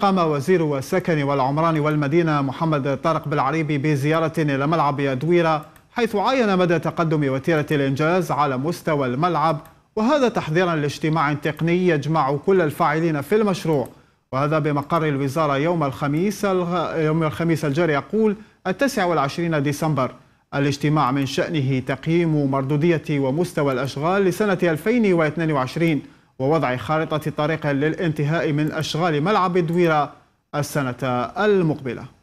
قام وزير السكن والعمران والمدينة محمد طارق بالعريبي بزيارة إلى ملعب أدويرة حيث عاين مدى تقدم وتيرة الإنجاز على مستوى الملعب وهذا تحضيرا لاجتماع تقني يجمع كل الفاعلين في المشروع وهذا بمقر الوزارة يوم الخميس يوم الخميس الجاري يقول التسعة والعشرين ديسمبر الاجتماع من شأنه تقييم مردودية ومستوى الأشغال لسنة 2022 ووضع خارطة طريق للانتهاء من أشغال ملعب دويرة السنة المقبلة